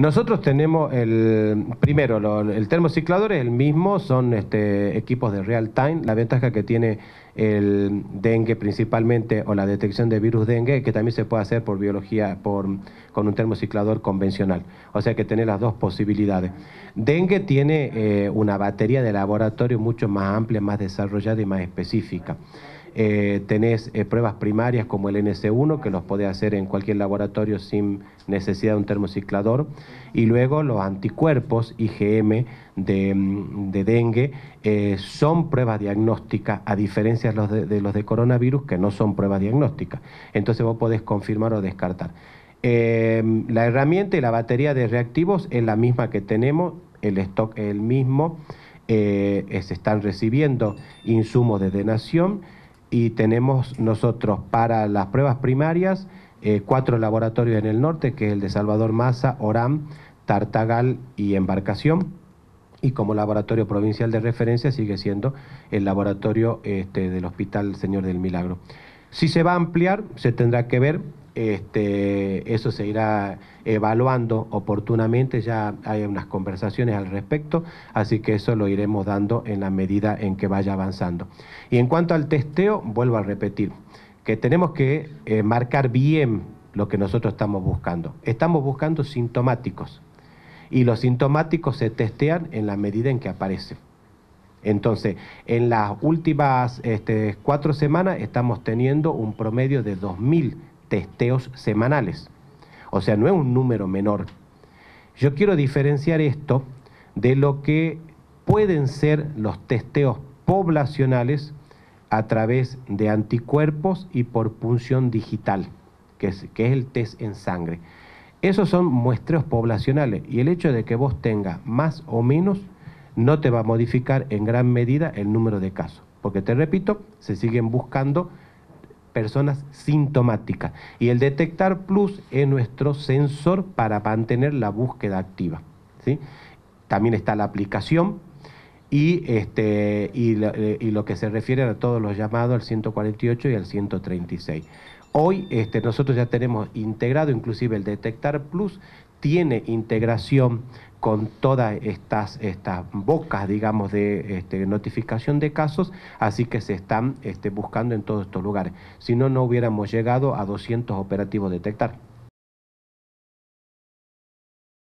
Nosotros tenemos el, primero, el termociclador es el mismo, son este, equipos de real time. La ventaja que tiene el dengue principalmente o la detección de virus dengue, que también se puede hacer por biología, por, con un termociclador convencional. O sea que tiene las dos posibilidades. Dengue tiene eh, una batería de laboratorio mucho más amplia, más desarrollada y más específica. Eh, tenés eh, pruebas primarias como el NC1, que los podés hacer en cualquier laboratorio sin necesidad de un termociclador. Y luego los anticuerpos IgM mm, de, dengue eh, son pruebas diagnósticas, a diferencia de los de, coronavirus, que no son pruebas diagnósticas. Entonces vos podés confirmar o descartar. la herramienta y la batería de reactivos es la misma que tenemos, el stock es el mismo, se están recibiendo insumos de denación, y tenemos nosotros para las pruebas primarias eh, cuatro laboratorios en el norte, que es el de Salvador Maza, Oram, Tartagal y Embarcación. Y como laboratorio provincial de referencia sigue siendo el laboratorio este, del Hospital Señor del Milagro. Si se va a ampliar, se tendrá que ver este, eso se irá evaluando oportunamente, ya hay unas conversaciones al respecto, así que eso lo iremos dando en la medida en que vaya avanzando. Y en cuanto al testeo, vuelvo a repetir, que tenemos que eh, marcar bien lo que nosotros estamos buscando. Estamos buscando sintomáticos y los sintomáticos se testean en la medida en que aparecen. Entonces, en las últimas este, cuatro semanas estamos teniendo un promedio de 2.000 testeos semanales. O sea, no es un número menor. Yo quiero diferenciar esto de lo que pueden ser los testeos poblacionales a través de anticuerpos y por punción digital, que es, el test en sangre. Esos son muestreos poblacionales y el hecho de que vos tengas más o menos no te va a modificar en gran medida el número de casos, porque te repito, se siguen buscando personas sintomáticas y el detectar plus es nuestro sensor para mantener la búsqueda activa. También está la aplicación este, eh, y, lo, que se refiere a todos los llamados al 148 y al 136. Hoy este, nosotros ya tenemos integrado, inclusive el detectar plus tiene integración con todas estas, estas bocas, digamos, de este, notificación de casos, así que se están este, buscando en todos estos lugares. Si no, no hubiéramos llegado a 200 operativos detectar.